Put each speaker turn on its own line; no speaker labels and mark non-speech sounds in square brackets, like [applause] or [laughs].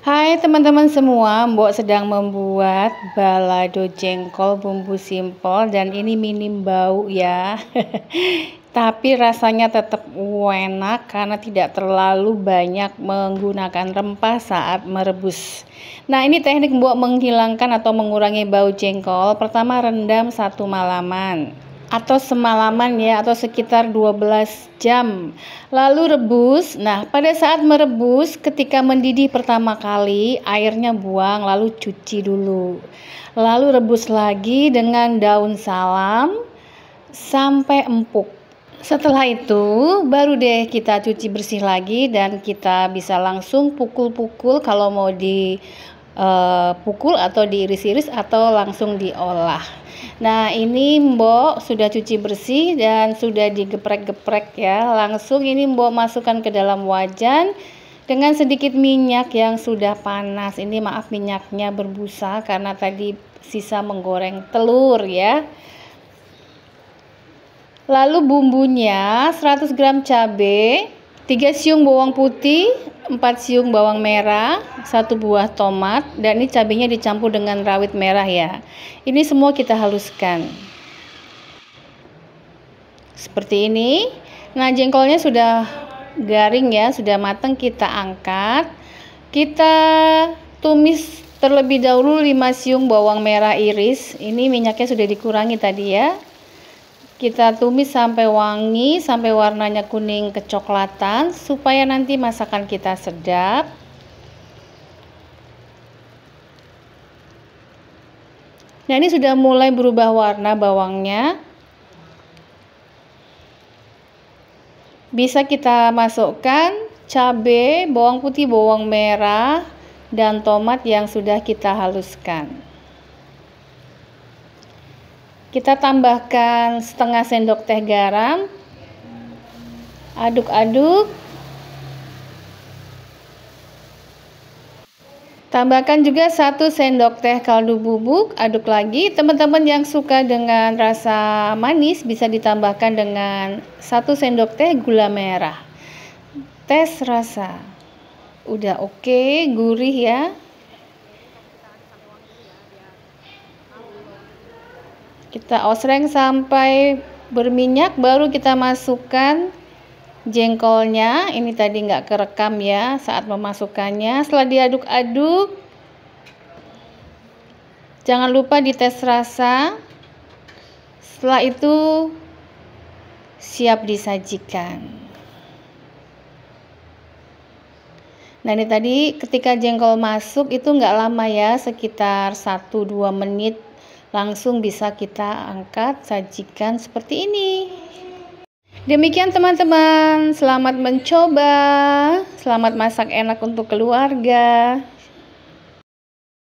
Hai teman-teman semua, Mbok sedang membuat balado jengkol bumbu simpel dan ini minim bau ya. [laughs] Tapi rasanya tetap enak karena tidak terlalu banyak menggunakan rempah saat merebus. Nah, ini teknik Mbok menghilangkan atau mengurangi bau jengkol. Pertama rendam satu malaman atau semalaman ya atau sekitar 12 jam. Lalu rebus. Nah, pada saat merebus ketika mendidih pertama kali, airnya buang lalu cuci dulu. Lalu rebus lagi dengan daun salam sampai empuk. Setelah itu, baru deh kita cuci bersih lagi dan kita bisa langsung pukul-pukul kalau mau dipukul eh, atau diiris-iris atau langsung diolah. Nah ini Mbok sudah cuci bersih dan sudah digeprek-geprek ya. Langsung ini Mbok masukkan ke dalam wajan dengan sedikit minyak yang sudah panas. Ini maaf minyaknya berbusa karena tadi sisa menggoreng telur ya. Lalu bumbunya 100 gram cabai, 3 siung bawang putih, 4 siung bawang merah, 1 buah tomat, dan ini cabenya dicampur dengan rawit merah ya. Ini semua kita haluskan. Seperti ini. Nah, jengkolnya sudah garing ya, sudah matang kita angkat. Kita tumis terlebih dahulu 5 siung bawang merah iris. Ini minyaknya sudah dikurangi tadi ya. Kita tumis sampai wangi, sampai warnanya kuning kecoklatan supaya nanti masakan kita sedap. Nah, ini sudah mulai berubah warna bawangnya. Bisa kita masukkan cabai, bawang putih, bawang merah, dan tomat yang sudah kita haluskan. Kita tambahkan setengah sendok teh garam. Aduk-aduk. Tambahkan juga satu sendok teh kaldu bubuk, aduk lagi. Teman-teman yang suka dengan rasa manis bisa ditambahkan dengan satu sendok teh gula merah. Tes rasa. Udah oke, okay, gurih ya. Kita osreng sampai berminyak baru kita masukkan jengkolnya. Ini tadi nggak kerekam ya saat memasukkannya. Setelah diaduk-aduk jangan lupa dites rasa. Setelah itu siap disajikan. Nah ini tadi ketika jengkol masuk itu nggak lama ya sekitar 1-2 menit langsung bisa kita angkat sajikan seperti ini demikian teman-teman selamat mencoba selamat masak enak untuk keluarga